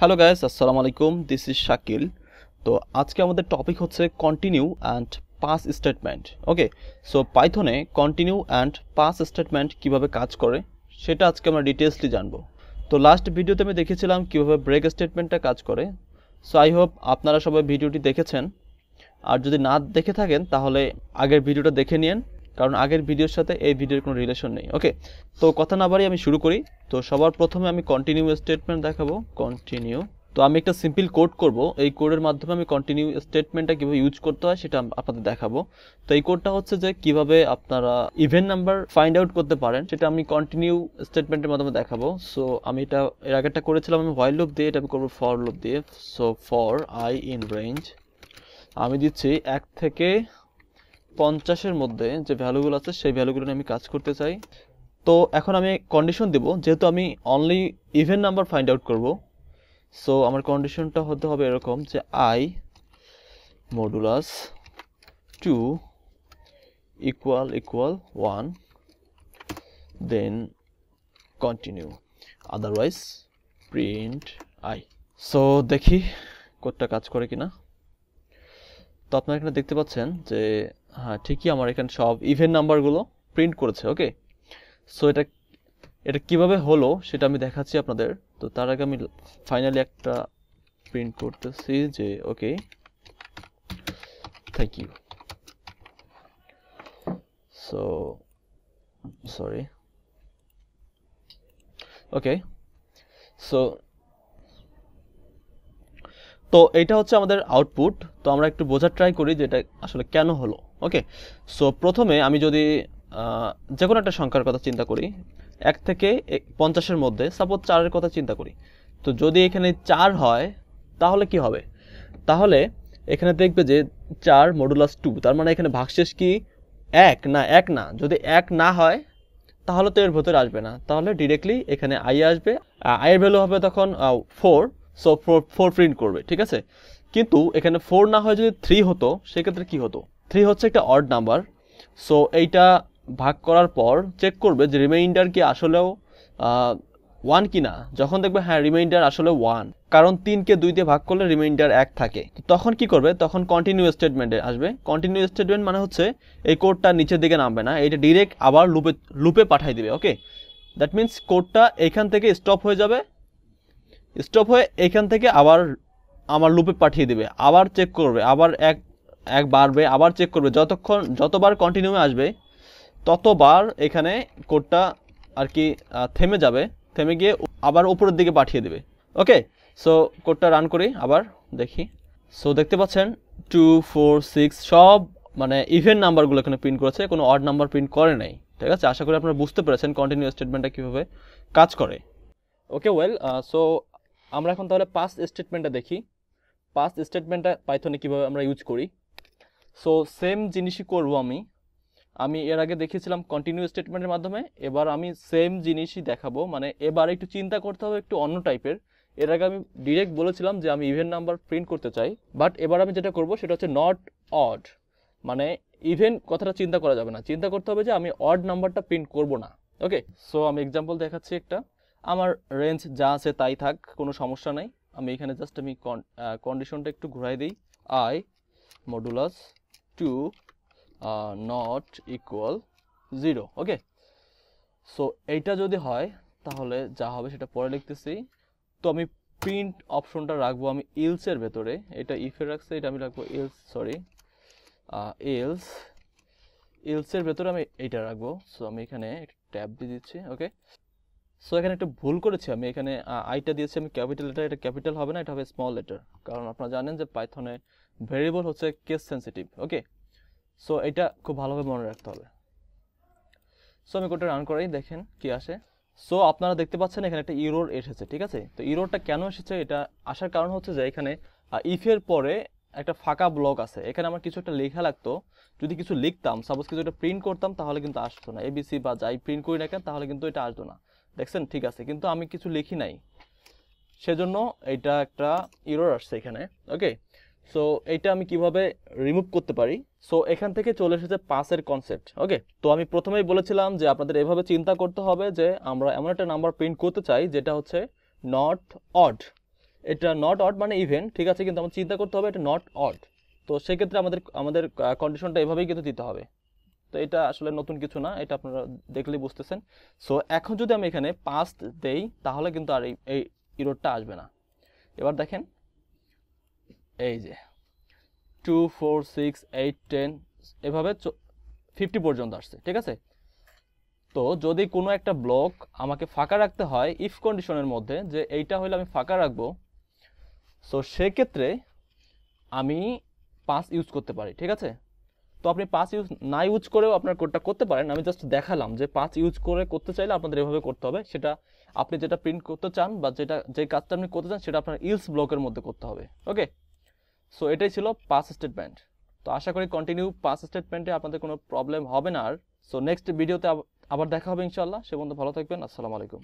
hello guys আসসালামু আলাইকুম this is Shakil তো আজকে আমাদের টপিক হচ্ছে continue and pass statement okay so পাইথনে কন্টিনিউ অ্যান্ড পাস স্টেটমেন্ট কিভাবে কাজ করে সেটা আজকে আমরা ডিটেলসলি জানবো তো লাস্ট ভিডিওতে আমি দেখেছিলাম কিভাবে ব্রেক স্টেটমেন্টটা কাজ করে সো আই হোপ আপনারা সবাই ভিডিওটি দেখেছেন আর যদি না দেখে থাকেন তাহলে আগের ভিডিওটা দেখে নিন কারণ আগের ভিডিওর সাথে এই ভিডিওর কোনো রিলেশন নেই ওকে তো কথা না বাড়ি আমি শুরু করি তো সবার প্রথমে আমি কন্টিনিউ স্টেটমেন্ট দেখাবো কন্টিনিউ তো আমি একটা সিম্পল কোড করব এই কোডের মাধ্যমে আমি কন্টিনিউ স্টেটমেন্টটা কীভাবে ইউজ করতে হয় সেটা আপনাদের দেখাবো তো এই কোডটা হচ্ছে যে কিভাবে আপনারা ইভেন্ট নাম্বার ফাইন্ড আউট করতে পারেন সেটা আমি কন্টিনিউ স্টেটমেন্টের মাধ্যমে দেখাবো সো আমি এটা এর আগেরটা করেছিলাম আমি হোয়াইল লুপ দিয়ে এটা আমি করবো ফর লুপ দিয়ে so for I in range আমি দিচ্ছি এক থেকে পঞ্চাশের মধ্যে যে ভ্যালুগুলো আছে সেই ভ্যালুগুলো নিয়ে আমি কাজ করতে চাই তো এখন আমি কন্ডিশন দেব যেহেতু আমি only even number find out করব সো আমার কন্ডিশনটা হতে হবে এরকম যে I modulus two equal equal one then continue otherwise print I so দেখি কোডটা কাজ করে কিনা তো আপনারা এখানে দেখতে পাচ্ছেন যে হ্যাঁ ঠিকই আমার এখানে সব ইভেন্ট নাম্বারগুলো প্রিন্ট করেছে ওকে সো এটা এটা কিভাবে হলো সেটা আমি দেখাচ্ছি আপনাদের তো তার আগে আমি ফাইনালি একটা প্রিন্ট করতেছি যে okay thank you so sorry okay so তো এটা হচ্ছে আমাদের আউটপুট তো আমরা একটু বোঝার ট্রাই করি যে এটা আসলে কেন হলো ওকে সো প্রথমে আমি যদি যে কোনো একটা সংখ্যার কথা চিন্তা করি এক থেকে পঞ্চাশের মধ্যে সাপোজ চারের কথা চিন্তা করি তো যদি এখানে চার হয় তাহলে কি হবে তাহলে এখানে দেখবে যে চার মডুলাস টু তার মানে এখানে ভাগশেষ কি এক না এক না যদি এক না হয় তাহলে তো এর ভেতরে আসবে না তাহলে ডিরেক্টলি এখানে আই আসবে আয়ের ভ্যালু হবে তখন four so four four print করবে ঠিক আছে কিন্তু এখানে ফোর না হয় যদি থ্রি হতো সেক্ষেত্রে কি হতো থ্রি হচ্ছে একটা অড নাম্বার সো এইটা ভাগ করার পর চেক করবে যে রিমাইন্ডার কি আসলেও ওয়ান কি না যখন দেখবে হ্যাঁ রিমাইন্ডার আসলে ওয়ান কারণ তিনকে দুই দিয়ে ভাগ করলে রিমাইন্ডার এক থাকে তখন কি করবে তখন কন্টিনিউ স্টেটমেন্টে আসবে কন্টিনিউ স্টেটমেন্ট মানে হচ্ছে এই কোডটা নিচের দিকে নামবে না এটা ডিরেক্ট আবার লুপে লুপে পাঠাই দিবে ওকে দ্যাট মিন্স কোডটা এখান থেকে স্টপ হয়ে যাবে স্টপ হয়ে এখান থেকে আবার আমার লুপে পাঠিয়ে দিবে আবার চেক করবে আবার এক এক বাড়বে আবার চেক করবে যতক্ষণ যতবার কন্টিনিউ আসবে ততবার এখানে কোডটা আর কি থেমে যাবে থেমে গিয়ে আবার উপরের দিকে পাঠিয়ে দেবে ওকে সো কোডটা রান করি আবার দেখি সো দেখতে পাচ্ছেন টু ফোর সিক্স সব মানে ইভেন্ট নাম্বারগুলো এখানে প্রিন্ট করেছে কোনো অড নাম্বার প্রিন্ট করে নাই ঠিক আছে আশা করি আপনারা বুঝতে পেরেছেন কন্টিনিউ স্টেটমেন্টটা কীভাবে কাজ করে ওকে ওয়েল সো আমরা এখন তাহলে পাস স্টেটমেন্টটা দেখি পাস স্টেটমেন্টটা পাইথনে কীভাবে আমরা ইউজ করি সো সেম জিনিসই করবো আমি আমি এর আগে দেখিয়েছিলাম কন্টিনিউ স্টেটমেন্টের মাধ্যমে এবার আমি সেম জিনিসই দেখাবো মানে এবার একটু চিন্তা করতে হবে একটু অন্য টাইপের এর আগে আমি ডিরেক্ট বলেছিলাম যে আমি ইভেন নাম্বার প্রিন্ট করতে চাই বাট এবার আমি যেটা করব সেটা হচ্ছে নট অড মানে ইভেন কথাটা চিন্তা করা যাবে না চিন্তা করতে হবে যে আমি অড নাম্বারটা প্রিন্ট করব না ওকে সো আমি এক্সাম্পল দেখাচ্ছি একটা আমার রেঞ্জ যা আছে তাই থাক কোনো সমস্যা নাই আমি এখানে জাস্ট আমি কন্ডিশনটা একটু ঘুরাই দিই I modulus 2 uh, not equal 0 okay so এইটা যদি হয় তাহলে যা হবে সেটা পরে লিখতেছি তো আমি প্রিন্ট অপশনটা রাখব আমি ইলসের ভেতরে এটা ইফে রাখছে এটা আমি রাখবো ইলস সরি ইলস ইলসের ভেতরে আমি এইটা রাখবো সো আমি এখানে একটা ট্যাব দিয়ে দিচ্ছি ওকে সো এখানে একটা ভুল করেছি আমি এখানে আইটা দিয়েছি আমি ক্যাপিটাল লেটার এটা ক্যাপিটাল হবে না এটা হবে স্মল লেটার কারণ আপনারা জানেন যে পাইথনে ভেরিয়েবল হচ্ছে কেস সেন্সিটিভ ওকে সো এটা খুব ভালোভাবে মনে রাখতে হবে সো আমি কোডটা রান করাই দেখেন কি আসে সো আপনারা দেখতে পাচ্ছেন এখানে একটা ইরোর এসেছে ঠিক আছে তো ইরোরটা কেন এসেছে এটা আসার কারণ হচ্ছে যে এখানে ইফের পরে একটা ফাঁকা ব্লক আছে এখানে আমার কিছু একটা লেখা লাগতো যদি কিছু লিখতাম সাপোজ কিছু একটা প্রিন্ট করতাম তাহলে কিন্তু আসতো না এবিসি বা যাই প্রিন্ট করি না কেন তাহলে কিন্তু এটা আসতো না দেখছেন ঠিক আছে কিন্তু আমি কিছু লিখি নাই সেজন্য এটা একটা ইরোর আসছে এখানে ওকে সো এটা আমি কিভাবে রিমুভ করতে পারি সো এখান থেকে চলে এসেছে পাসের কনসেপ্ট ওকে তো আমি প্রথমেই বলেছিলাম যে আপনাদের এভাবে চিন্তা করতে হবে যে আমরা এমন একটা নাম্বার প্রিন্ট করতে চাই যেটা হচ্ছে নট অড এটা নট অড মানে ইভেন্ট ঠিক আছে কিন্তু আমার চিন্তা করতে হবে এটা নট অড তো সেক্ষেত্রে আমাদের আমাদের কন্ডিশনটা এভাবেই কিন্তু দিতে হবে তো এটা আসলে নতুন কিছু না এটা আপনারা দেখলেই বুঝতেছেন সো এখন যদি আমি এখানে পাস্ট দেই তাহলে কিন্তু আর এই ইরোডটা আসবে না এবার দেখেন এই যে two four six eight ten এভাবে ফিফটি পর্যন্ত আসছে ঠিক আছে তো যদি কোনো একটা ব্লক আমাকে ফাঁকা রাখতে হয় ইফ কন্ডিশনের মধ্যে যে এইটা হলে আমি ফাঁকা রাখবো সো সেক্ষেত্রে আমি পাঁচ ইউজ করতে পারি ঠিক আছে তো আপনি পাঁচ ইউজ না ইউজ করেও আপনার কোডটা করতে পারেন আমি জাস্ট দেখালাম যে পাঁচ ইউজ করে করতে চাইলে আপনাদের এভাবে করতে হবে সেটা আপনি যেটা প্রিন্ট করতে চান বা যেটা যে কাজটা আপনি করতে চান সেটা আপনার ইলস ব্লকের মধ্যে করতে হবে ওকে সো এটাই ছিল পাস স্টেটমেন্ট তো আশা করি কন্টিনিউ পাস স্টেটমেন্টে আপনাদের কোনো প্রবলেম হবে না আর সো নেক্সট ভিডিওতে আবার দেখা হবে ইনশাল্লাহ সে পর্যন্ত ভালো থাকবেন আসসালামু আলাইকুম